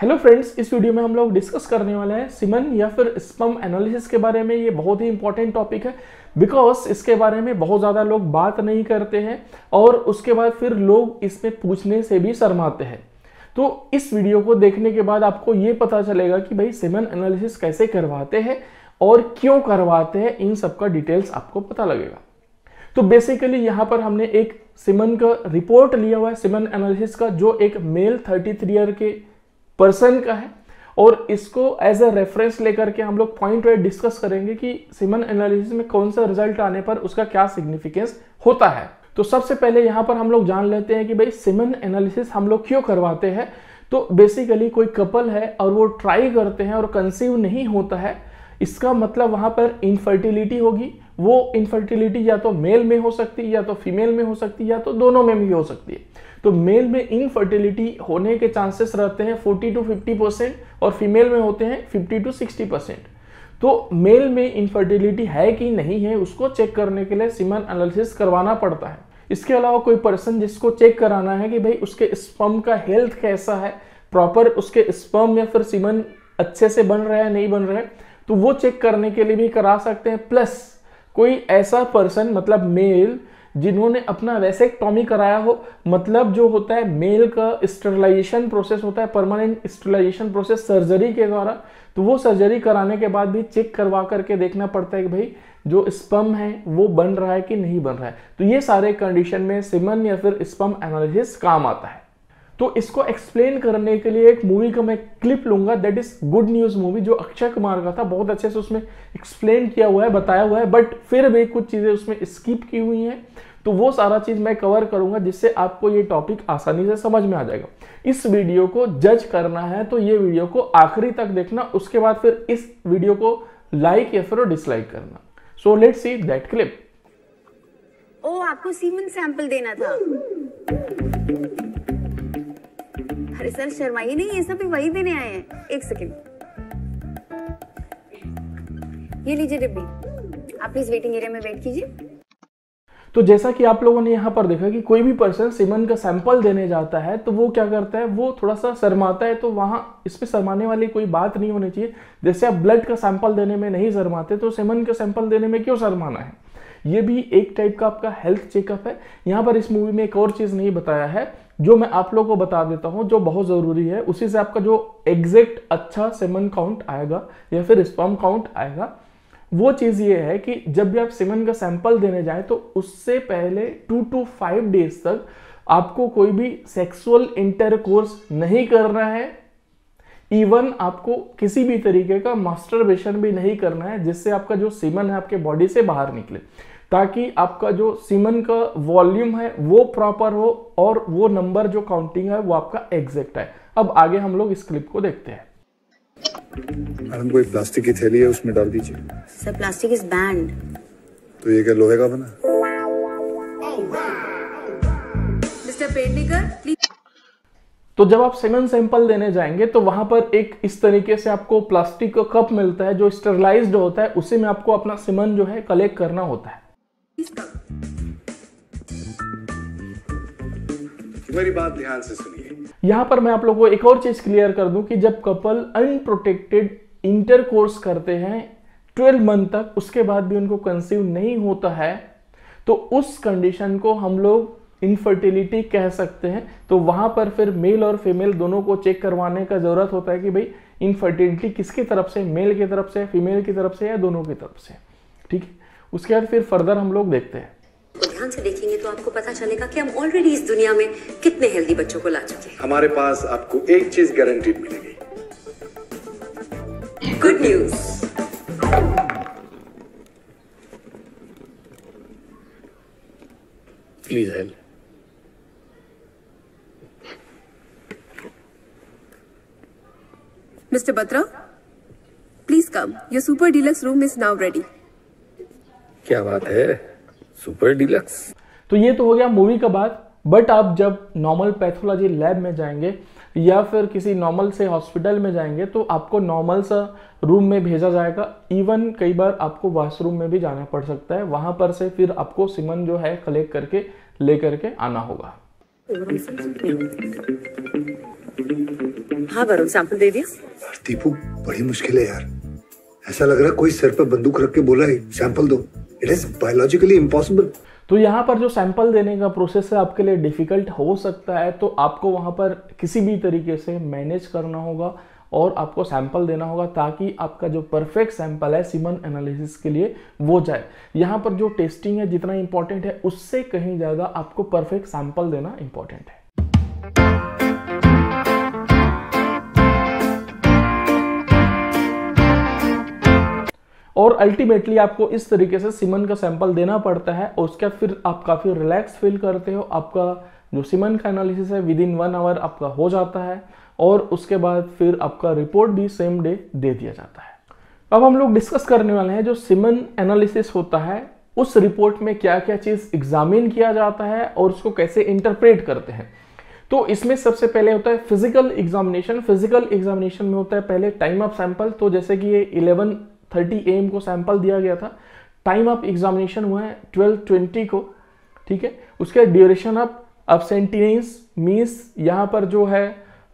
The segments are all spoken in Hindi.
हेलो फ्रेंड्स इस वीडियो में हम लोग डिस्कस करने वाले हैं सिमन या फिर स्पम एनालिसिस के बारे में ये बहुत ही इंपॉर्टेंट टॉपिक है बिकॉज इसके बारे में बहुत ज़्यादा लोग बात नहीं करते हैं और उसके बाद फिर लोग इसमें पूछने से भी शर्माते हैं तो इस वीडियो को देखने के बाद आपको ये पता चलेगा कि भाई सिमन एनालिसिस कैसे करवाते हैं और क्यों करवाते हैं इन सब का डिटेल्स आपको पता लगेगा तो बेसिकली यहाँ पर हमने एक सिमन का रिपोर्ट लिया हुआ है सिमन एनालिसिस का जो एक मेल थर्टी ईयर के पर्सन का है और इसको एज अ रेफरेंस लेकर के हम लोग पॉइंट वाइज डिस्कस करेंगे कि सिमन एनालिसिस में कौन सा रिजल्ट आने पर उसका क्या सिग्निफिकेंस होता है तो सबसे पहले यहां पर हम लोग जान लेते हैं कि भाई सिमन एनालिसिस हम लोग क्यों करवाते हैं तो बेसिकली कोई कपल है और वो ट्राई करते हैं और कंसीव नहीं होता है इसका मतलब वहां पर इनफर्टिलिटी होगी वो इनफर्टिलिटी या तो मेल में हो सकती है या तो फीमेल में हो सकती है या तो दोनों में भी हो सकती है तो मेल में इनफर्टिलिटी होने के चांसेस रहते हैं 40 टू 50 परसेंट और फीमेल में होते हैं 50 टू 60 परसेंट तो मेल में इनफर्टिलिटी है कि नहीं है उसको चेक करने के लिए सीमन एनालिसिस करवाना पड़ता है इसके अलावा कोई पर्सन जिसको चेक कराना है कि भाई उसके स्पर्म का हेल्थ कैसा है प्रॉपर उसके स्पम या फिर सीमन अच्छे से बन रहा है नहीं बन रहा है तो वो चेक करने के लिए भी करा सकते हैं प्लस कोई ऐसा पर्सन मतलब मेल जिन्होंने अपना टॉमी कराया हो मतलब जो होता है मेल का स्टरलाइजेशन प्रोसेस होता है परमानेंट स्टरलाइजेशन प्रोसेस सर्जरी के द्वारा तो वो सर्जरी कराने के बाद भी चेक करवा करके देखना पड़ता है कि भाई जो स्पम है वो बन रहा है कि नहीं बन रहा है तो ये सारे कंडीशन में सिमन या फिर स्पम एनालिसिस काम आता है तो इसको एक्सप्लेन करने के लिए एक मूवी का मैं क्लिप लूंगा that is Good Newwz movie जो अक्षय कुमार का था बहुत अच्छे से उसमें एक्सप्लेन किया हुआ है बताया हुआ है बट फिर भी कुछ चीज़ें उसमें स्किप की हुई हैं तो वो सारा चीज मैं कवर करूंगा जिससे आपको ये टॉपिक आसानी से समझ में आ जाएगा इस वीडियो को जज करना है तो ये वीडियो को आखिरी तक देखना उसके बाद फिर इस वीडियो को लाइक या फिर डिसलाइक करना so let see that clip ओ आपको सीमन सैंपल देना था अरे सर शर्माइए नहीं ये सब भी वही देने आए हैं एक सेकेंड ये लीजिए डिब्बी आप प्लीज वेटिंग एरिया में वेट कीजिए तो जैसा कि आप लोगों ने यहाँ पर देखा कि कोई भी पर्सन सीमन का सैंपल देने जाता है तो वो क्या करता है वो थोड़ा सा शर्माता है तो वहाँ इस पर शर्माने वाली कोई बात नहीं होनी चाहिए जैसे आप ब्लड का सैंपल देने में नहीं शर्माते तो सीमन का सैंपल देने में क्यों शर्माना है ये भी एक टाइप का आपका हेल्थ चेकअप है यहाँ पर इस मूवी में एक और चीज़ नहीं बताया है जो मैं आप लोगों को बता देता हूं जो बहुत ज़रूरी है उसी से आपका जो एग्जैक्ट अच्छा सेमन काउंट आएगा या फिर स्पम काउंट आएगा वो चीज़ ये है कि जब भी आप सेमन का सैंपल देने जाए तो उससे पहले टू टू फाइव डेज तक आपको कोई भी सेक्सुअल इंटरकोर्स नहीं करना है इवन आपको किसी भी तरीके का मास्टरबेशन भी नहीं करना है जिससे आपका जो सीमन है आपके बॉडी से बाहर निकले ताकि आपका जो सीमन का वॉल्यूम है वो प्रॉपर हो और वो नंबर जो काउंटिंग है वो आपका एग्जैक्ट है अब आगे हम लोग इस क्लिप को देखते हैं हमको एक प्लास्टिक की थैली है उसमें डाल दीजिए सर प्लास्टिक इज बैंड तो ये क्या लोहे का बना मिस्टर प्लीज तो जब आप सेमन सैंपल देने जाएंगे तो वहां पर एक इस तरीके से आपको प्लास्टिक का कप मिलता है जो स्टरलाइज्ड होता है उसी में आपको अपना सीमन जो है कलेक्ट करना होता है मेरी बात ध्यान से सुनिए यहां पर मैं आप लोगों को एक और चीज क्लियर कर दूं कि जब कपल अनप्रोटेक्टेड इंटर कोर्स करते हैं 12 मंथ तक उसके बाद भी उनको कंसीव नहीं होता है तो उस कंडीशन को हम लोग इनफर्टिलिटी कह सकते हैं तो वहां पर फिर मेल और फीमेल दोनों को चेक करवाने का ज़रूरत होता है कि भाई इनफर्टिलिटी किसकी तरफ से मेल की तरफ से फीमेल की तरफ से या दोनों की तरफ से ठीक है उसके बाद फिर फर्दर हम लोग देखते हैं तो ध्यान से देखेंगे तो आपको पता चलेगा कि हम ऑलरेडी इस दुनिया में कितने हेल्दी बच्चों को ला चुके हैं हमारे पास आपको एक चीज गारंटीड मिलेगी good news please help mister Batra please come your super deluxe room is now ready क्या बात है सुपर डिलक्स तो ये तो हो गया मूवी का बात बट आप जब नॉर्मल पैथोलॉजी लैब में जाएंगे या फिर किसी नॉर्मल से हॉस्पिटल में जाएंगे तो आपको नॉर्मल सा रूम में भेजा जाएगा इवन कई बार आपको वॉशरूम में भी जाना पड़ सकता है वहां पर से फिर आपको सिमन जो है कलेक्ट करके लेकर के आना होगा हाँ दे दिया दीपू बड़ी मुश्किल है यार ऐसा लग रहा है कोई सर पर बंदूक रख के बोला है सैंपल दो इट इज बायोलॉजिकली इम्पॉसिबल तो यहाँ पर जो सैंपल देने का प्रोसेस है आपके लिए डिफ़िकल्ट हो सकता है तो आपको वहाँ पर किसी भी तरीके से मैनेज करना होगा और आपको सैंपल देना होगा ताकि आपका जो परफेक्ट सैंपल है सिमन एनालिसिस के लिए वो जाए यहाँ पर जो टेस्टिंग है जितना इंपॉर्टेंट है उससे कहीं ज़्यादा आपको परफेक्ट सैंपल देना इंपॉर्टेंट है और अल्टीमेटली आपको इस तरीके से सीमन का सैंपल देना पड़ता है और उसका फिर आप काफ़ी रिलैक्स फील करते हो आपका जो सीमन का एनालिसिस है विद इन वन आवर आपका हो जाता है और उसके बाद फिर आपका रिपोर्ट भी सेम डे दे दिया जाता है अब हम लोग डिस्कस करने वाले हैं जो सिमन एनालिसिस होता है उस रिपोर्ट में क्या क्या चीज़ एग्जामिन किया जाता है और उसको कैसे इंटरप्रेट करते हैं तो इसमें सबसे पहले होता है फिजिकल एग्जामिनेशन फिजिकल एग्जामिनेशन में होता है पहले टाइम ऑफ सैंपल तो जैसे कि ये थर्टी ए को सैंपल दिया गया था टाइम ऑफ एग्जामिनेशन हुआ है ट्वेल्व ट्वेंटी को ठीक है उसके ड्यूरेशन ऑफ अबसेंटिनेस मीन्स यहाँ पर जो है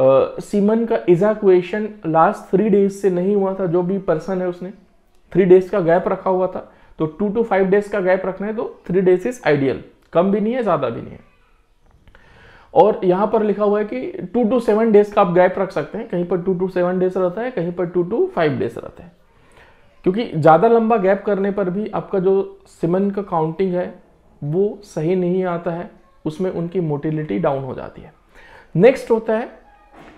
सीमन का इजाकुएशन लास्ट थ्री डेज से नहीं हुआ था जो भी पर्सन है उसने थ्री डेज का गैप रखा हुआ था तो टू टू फाइव डेज का गैप रखना है तो थ्री डेज इज आइडियल कम भी नहीं है ज़्यादा भी नहीं है और यहाँ पर लिखा हुआ है कि टू टू सेवन डेज का आप गैप रख सकते हैं कहीं पर टू टू सेवन डेज रहता है कहीं पर टू टू फाइव डेज रहता है क्योंकि ज़्यादा लंबा गैप करने पर भी आपका जो सिमन का काउंटिंग है वो सही नहीं आता है उसमें उनकी मोटिलिटी डाउन हो जाती है नेक्स्ट होता है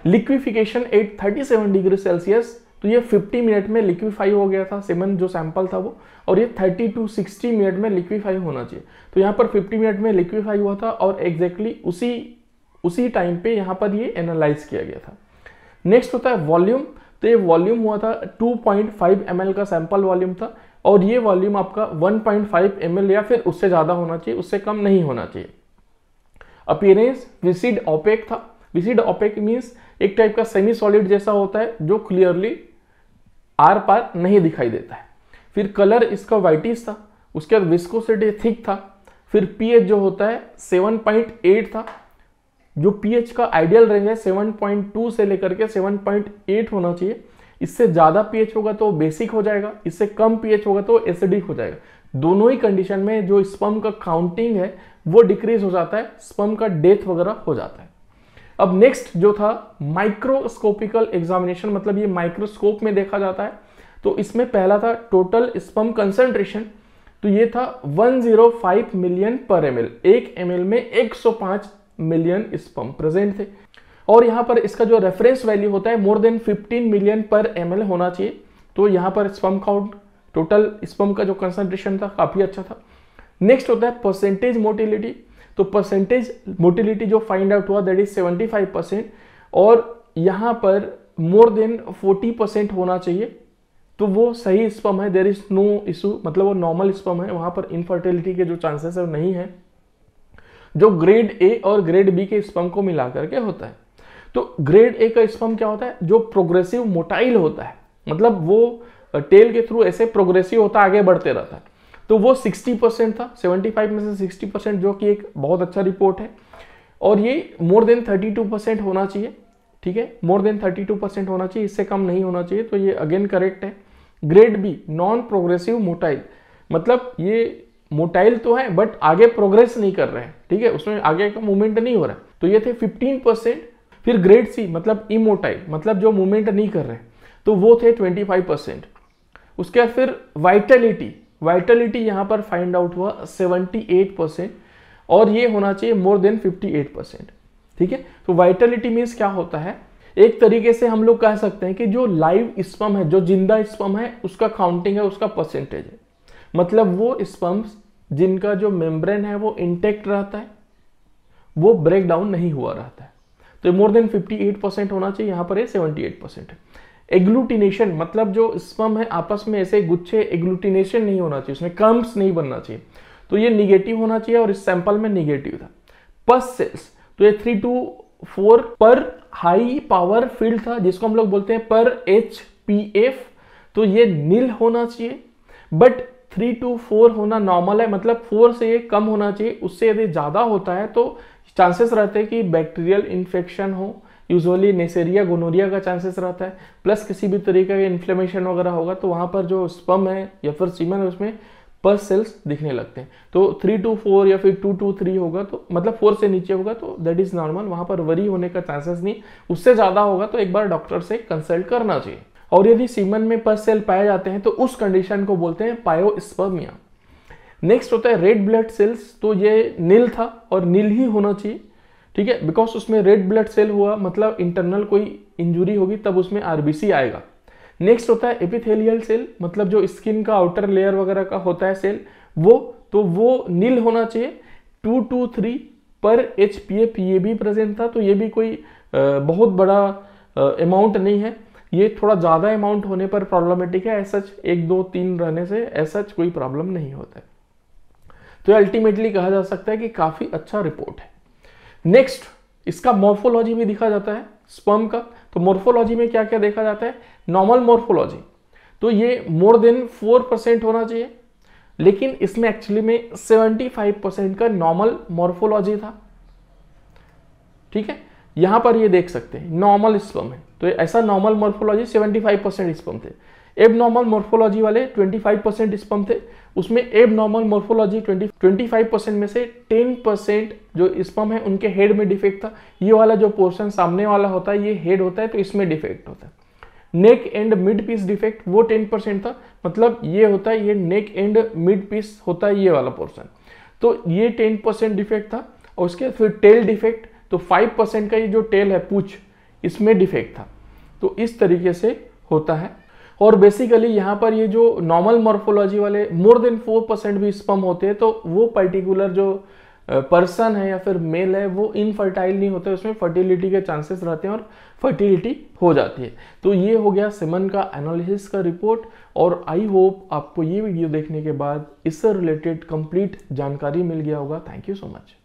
liquefaction at thirty seven degree Celsius तो ये 50 मिनट में लिक्विफाई हो गया था सिमन जो सैंपल था वो और ये 30 टू 60 मिनट में लिक्विफाई होना चाहिए तो यहाँ पर 50 मिनट में लिक्विफाई हुआ था और एग्जैक्टली exactly उसी उसी टाइम पे यहाँ पर ये एनालाइज किया गया था नेक्स्ट होता है वॉल्यूम तो ये वॉल्यूम हुआ था 2.5 पॉइंट का सैंपल वॉल्यूम था और ये वॉल्यूम आपका 1.5 पॉइंट या फिर उससे ज़्यादा होना चाहिए उससे कम नहीं होना चाहिए अपियरेंस विसिड ओपेक था विसिड ओपेक मीन्स एक टाइप का सेमी सॉलिड जैसा होता है जो क्लियरली आर पार नहीं दिखाई देता है फिर कलर इसका वाइटिस था उसके बाद विस्कोसिटी थिक था फिर पीएच जो होता है 7.8 था जो पीएच का आइडियल रेंज है 7.2 से लेकर के 7.8 होना चाहिए इससे ज़्यादा पीएच होगा तो बेसिक हो जाएगा इससे कम पीएच होगा तो एसिडिक हो जाएगा दोनों ही कंडीशन में जो स्पम का काउंटिंग है वो डिक्रीज हो जाता है स्पम का डेथ वगैरह हो जाता है अब नेक्स्ट जो था माइक्रोस्कोपिकल एग्जामिनेशन मतलब ये माइक्रोस्कोप में देखा जाता है तो इसमें पहला था टोटल स्पम कंसेंट्रेशन तो ये था 105 मिलियन पर एम एक एम में 105 मिलियन स्पम प्रेजेंट थे और यहाँ पर इसका जो रेफरेंस वैल्यू होता है more than 15 million per M होना चाहिए तो यहाँ पर स्पम काउंट टोटल स्पम का जो कंसनट्रेशन था काफ़ी अच्छा था नेक्स्ट होता है परसेंटेज मोटिलिटी तो परसेंटेज मोटिलिटी जो फाइंड आउट हुआ दैट इज 75 परसेंट और यहाँ पर मोर देन 40 परसेंट होना चाहिए तो वो सही स्पम है देर इज नो इशू मतलब वो नॉर्मल स्पम है वहाँ पर इनफर्टिलिटी के जो चांसेस है नहीं है जो ग्रेड ए और ग्रेड बी के स्पम को मिला करके होता है तो ग्रेड ए का स्पम क्या होता है जो प्रोग्रेसिव मोटाइल होता है मतलब वो टेल के थ्रू ऐसे प्रोग्रेसिव होता आगे बढ़ते रहता है तो वो 60 परसेंट था 75 में से 60 परसेंट जो कि एक बहुत अच्छा रिपोर्ट है और ये मोर देन 32 परसेंट होना चाहिए ठीक है मोर देन 32 परसेंट होना चाहिए इससे कम नहीं होना चाहिए तो ये अगेन करेक्ट है grade B non progressive motile मतलब ये मोटाइल तो है बट आगे प्रोग्रेस नहीं कर रहे हैं ठीक है उसमें आगे का मूवमेंट नहीं हो रहा है तो ये थे 15 परसेंट फिर ग्रेड सी मतलब इमोटाइल मतलब जो मूवमेंट नहीं कर रहे तो वो थे 25 परसेंट उसके बाद फिर वाइटलिटी वाइटलिटी यहां पर फाइंड आउट हुआ 78 परसेंट और ये होना चाहिए मोर देन 58 परसेंट ठीक है तो वाइटलिटी मीन्स क्या होता है एक तरीके से हम लोग कह सकते हैं कि जो लाइव स्पम है जो जिंदा स्पम है उसका काउंटिंग है उसका परसेंटेज है मतलब वो स्पम्स जिनका जो मेम्ब्रेन है वो इंटेक्ट रहता है वो ब्रेक डाउन नहीं हुआ रहता है तो मोर देन 58 परसेंट होना चाहिए यहां पर ये 78 परसेंट है एग्लूटिनेशन मतलब जो स्पम है आपस में ऐसे गुच्छे एग्लूटिनेशन नहीं होना चाहिए उसमें कम्स नहीं बनना चाहिए तो ये निगेटिव होना चाहिए और इस सैंपल में निगेटिव था पस सेल्स तो ये थ्री टू फोर पर हाई पावर फील्ड था जिसको हम लोग बोलते हैं पर एच पी एफ तो ये नील होना चाहिए बट थ्री टू फोर होना नॉर्मल है मतलब फोर से ये कम होना चाहिए उससे यदि ज़्यादा होता है तो चांसेस रहते हैं कि बैक्टीरियल इन्फेक्शन हो यूजुअली नेसेरिया गोनोरिया का चांसेस रहता है प्लस किसी भी तरीके का इन्फ्लेमेशन वगैरह होगा तो वहाँ पर जो स्पम है या फिर सीमन है उसमें पर सेल्स दिखने लगते हैं तो थ्री टू फोर या फिर टू टू थ्री होगा तो मतलब फोर से नीचे होगा तो दैट इज़ नॉर्मल वहाँ पर वरी होने का चांसेस नहीं उससे ज़्यादा होगा तो एक बार डॉक्टर से कंसल्ट करना चाहिए और यदि सीमन में पर सेल पाए जाते हैं तो उस कंडीशन को बोलते हैं पायोस्पर्मिया नेक्स्ट होता है रेड ब्लड सेल्स तो ये नील था और नील ही होना चाहिए ठीक है बिकॉज उसमें रेड ब्लड सेल हुआ मतलब इंटरनल कोई इंजुरी होगी तब उसमें आरबीसी आएगा नेक्स्ट होता है एपिथेलियल सेल मतलब जो स्किन का आउटर लेयर वगैरह का होता है सेल वो तो वो नील होना चाहिए two to three per H P F ये भी प्रेजेंट था तो ये भी कोई बहुत बड़ा अमाउंट नहीं है ये थोड़ा ज़्यादा अमाउंट होने पर प्रॉब्लमेटिक है एज सच एक दो तीन रहने से ऐसा सच कोई प्रॉब्लम नहीं होता है तो अल्टीमेटली कहा जा सकता है कि काफ़ी अच्छा रिपोर्ट है नेक्स्ट इसका मोर्फोलॉजी भी दिखा जाता है स्पर्म का तो मोर्फोलॉजी में क्या क्या देखा जाता है नॉर्मल मोर्फोलॉजी तो ये मोर देन फोर परसेंट होना चाहिए लेकिन इसमें एक्चुअली में सेवेंटी फाइव परसेंट का नॉर्मल मोर्फोलॉजी था ठीक है यहाँ पर ये देख सकते हैं नॉर्मल स्पम है तो ऐसा नॉर्मल मॉर्फोलॉजी 75 परसेंट स्पम थे एब नॉर्मल मॉर्फोलॉजी वाले 25 परसेंट स्पम थे उसमें एब नॉर्मल मॉर्फोलॉजी ट्वेंटी 25 परसेंट में से 10 परसेंट जो स्पम है उनके हेड में डिफेक्ट था ये वाला जो पोर्शन सामने वाला होता है ये हेड होता है तो इसमें डिफेक्ट होता है neck and midpiece defect वो 10 परसेंट था मतलब ये होता है ये नेक एंड मिड पीस होता है ये वाला पोर्शन तो ये टेन परसेंट डिफेक्ट था और उसके फिर टेल डिफेक्ट तो फाइव परसेंट का ये जो टेल है पूछ इसमें डिफेक्ट था तो इस तरीके से होता है और बेसिकली यहाँ पर ये जो नॉर्मल मॉर्फोलॉजी वाले मोर देन फोर परसेंट भी स्पम होते हैं तो वो पर्टिकुलर जो पर्सन है या फिर मेल है वो इनफर्टाइल नहीं होता उसमें फर्टिलिटी के चांसेस रहते हैं और फर्टिलिटी हो जाती है तो ये हो गया सिमन का एनालिसिस का रिपोर्ट और आई होप आपको ये वीडियो देखने के बाद इससे रिलेटेड कंप्लीट जानकारी मिल गया होगा थैंक यू सो मच